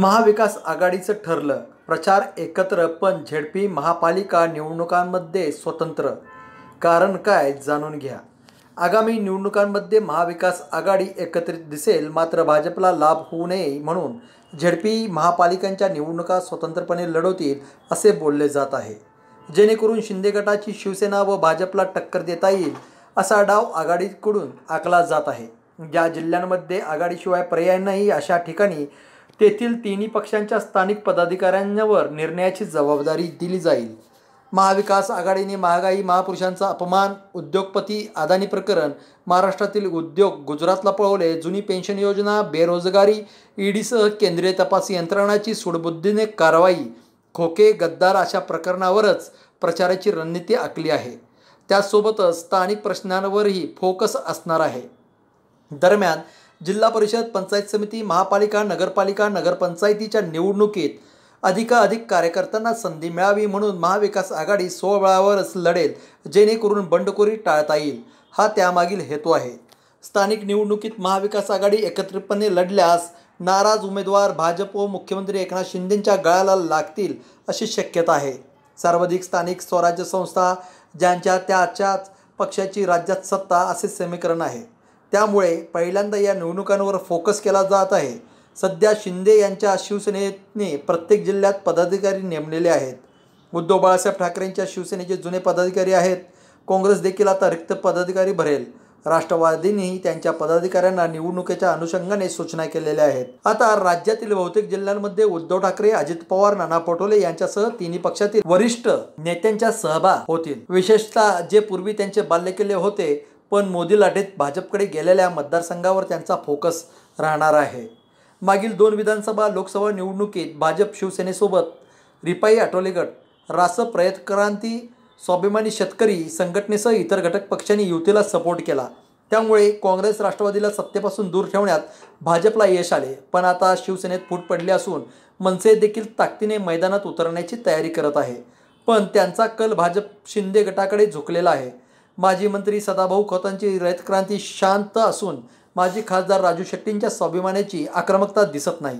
महाविकास आघाडीचं ठरलं प्रचार एकत्र पण झेडपी महापालिका निवडणुकांमध्ये स्वतंत्र कारण काय जाणून घ्या आगामी निवडणुकांमध्ये महाविकास आघाडी एकत्रित दिसेल मात्र भाजपला लाभ होऊ नये म्हणून झेडपी महापालिकांच्या निवडणुका स्वतंत्रपणे लढवतील असे बोलले जात आहे जेणेकरून शिंदे गटाची शिवसेना व भाजपला टक्कर देता येईल असा डाव आघाडीकडून आखला जात आहे ज्या जिल्ह्यांमध्ये आघाडीशिवाय पर्याय नाही अशा ठिकाणी तेथील तिन्ही पक्षांच्या स्थानिक पदाधिकाऱ्यांवर निर्णयाची जबाबदारी दिली जाईल महाविकास आघाडीने महागाई महापुरुषांचा अपमान उद्योगपती अदानी प्रकरण महाराष्ट्रातील उद्योग गुजरातला पळवले जुनी पेन्शन योजना बेरोजगारी ईडीसह केंद्रीय तपास यंत्रणाची सुडबुद्धीने कारवाई खोके गद्दार अशा प्रकरणावरच प्रचाराची रणनीती आखली आहे त्यासोबतच स्थानिक प्रश्नांवरही फोकस असणार आहे दरम्यान जिल्हा परिषद पंचायत समिती महापालिका नगरपालिका नगरपंचायतीच्या निवडणुकीत अधिकाधिक कार्यकर्त्यांना संधी मिळावी म्हणून महाविकास आघाडी स्वबळावरच लढेल जेणेकरून बंडखोरी टाळता येईल हा त्यामागील हेतू आहे स्थानिक निवडणुकीत महाविकास आघाडी एकत्रितपणे लढल्यास नाराज उमेदवार भाजप व मुख्यमंत्री एकनाथ शिंदेंच्या गळाला लागतील अशी शक्यता आहे सर्वाधिक स्थानिक स्वराज्य संस्था ज्यांच्या त्याच्याच पक्षाची राज्यात सत्ता असे समीकरण आहे त्यामुळे पहिल्यांदा या निवडणुकांवर फोकस केला जात आहे सध्या शिंदे यांच्या शिवसेनेने प्रत्येक जिल्ह्यात पदाधिकारी नेमलेले आहेत उद्धव बाळासाहेब ठाकरेंच्या शिवसेनेचे जुने पदाधिकारी आहेत काँग्रेस देखील आता रिक्त पदाधिकारी भरेल राष्ट्रवादींनीही त्यांच्या पदाधिकाऱ्यांना निवडणुकीच्या अनुषंगाने सूचना केलेल्या आहेत आता राज्यातील बहुतेक जिल्ह्यांमध्ये उद्धव ठाकरे अजित पवार नाना पटोले यांच्यासह तिन्ही पक्षातील वरिष्ठ नेत्यांच्या सहभाग होतील विशेषतः जे पूर्वी त्यांचे बाल्यकिल्ले होते पण मोदी लाटेत भाजपकडे गेलेल्या मतदारसंघावर त्यांचा फोकस राहणार आहे मागील दोन विधानसभा लोकसभा निवडणुकीत भाजप शिवसेनेसोबत रिपाई आठवले गट रासप रयत क्रांती स्वाभिमानी शेतकरी संघटनेसह इतर घटक पक्षांनी युतीला सपोर्ट केला त्यामुळे काँग्रेस राष्ट्रवादीला सत्तेपासून दूर ठेवण्यात भाजपला यश आले पण आता शिवसेनेत फूट पडली असून मनसे देखील ताकदीने मैदानात उतरण्याची तयारी करत आहे पण त्यांचा कल भाजप शिंदे गटाकडे झुकलेला आहे माजी मंत्री सदाभाऊ खोतांची रयतक्रांती शांत असून माजी खासदार राजू शेट्टींच्या स्वाभिमानाची आक्रमकता दिसत नाही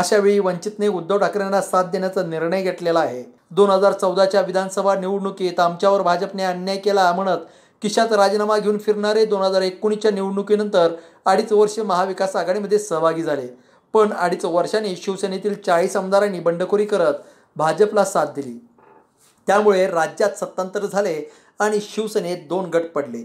अशावेळी वंचितने उद्धव ठाकरेंना साथ देण्याचा निर्णय घेतलेला आहे दोन हजार चौदाच्या विधानसभा निवडणुकीत आमच्यावर भाजपने अन्याय केला म्हणत किशात राजीनामा घेऊन फिरणारे दोन हजार एकोणीसच्या निवडणुकीनंतर अडीच वर्ष महाविकास आघाडीमध्ये सहभागी झाले पण अडीच वर्षांनी शिवसेनेतील चाळीस आमदारांनी बंडखोरी करत भाजपला साथ दिली त्यामुळे राज्यात सत्तांतर झाले आणि शिवसेनेत दोन गट पडले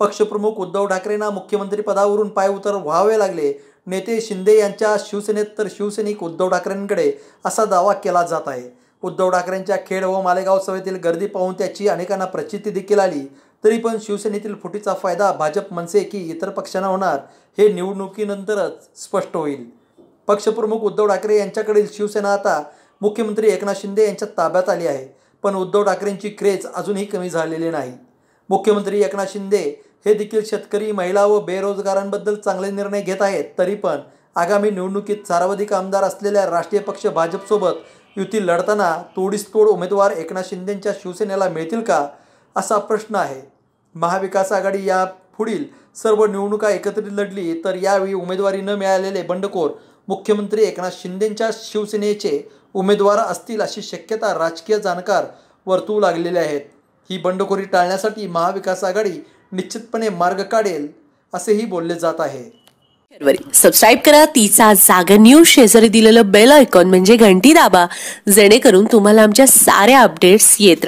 पक्षप्रमुख उद्धव ठाकरेंना मुख्यमंत्रीपदावरून पाय उतर व्हावे लागले नेते शिंदे यांच्या शिवसेनेत तर शिवसैनिक उद्धव ठाकरेंकडे असा दावा केला जात आहे उद्धव ठाकरेंच्या खेड व मालेगाव सभेतील गर्दी पाहून त्याची अनेकांना प्रचिती देखील आली तरी पण शिवसेनेतील फुटीचा फायदा भाजप मनसे की इतर पक्षांना होणार हे निवडणुकीनंतरच स्पष्ट होईल पक्षप्रमुख उद्धव ठाकरे यांच्याकडील शिवसेना आता मुख्यमंत्री एकनाथ शिंदे यांच्या ताब्यात आली आहे पण उद्धव ठाकरेंची क्रेज अजूनही कमी झालेली नाही मुख्यमंत्री एकनाथ शिंदे हे देखील शेतकरी महिला व बेरोजगारांबद्दल चांगले निर्णय घेत आहेत तरी पण आगामी निवडणुकीत सर्वाधिक आमदार असलेल्या राष्ट्रीय पक्ष भाजपसोबत युती लढताना तोडीस तोड उमेदवार एकनाथ शिंदेंच्या शिवसेनेला मिळतील का असा प्रश्न आहे महाविकास आघाडी या पुढील सर्व निवडणुका एकत्रित लढली तर यावेळी उमेदवारी न मिळालेले बंडखोर मुख्यमंत्री एकनाथ शिंदेंच्या शिवसेनेचे उमेदवार असतील अशी शक्यता राजकीय जाणकार वर्तवू लागलेले आहेत ही बंडखोरी टाळण्यासाठी महाविकास आघाडी निश्चितपणे मार्ग काढेल असेही बोलले जात आहे सबस्क्राईब करा तिचा जागर न्यूज शेजारी दिलेलं बेल आयकॉन म्हणजे घंटी दाबा जेणेकरून तुम्हाला आमच्या साऱ्या अपडेट्स येत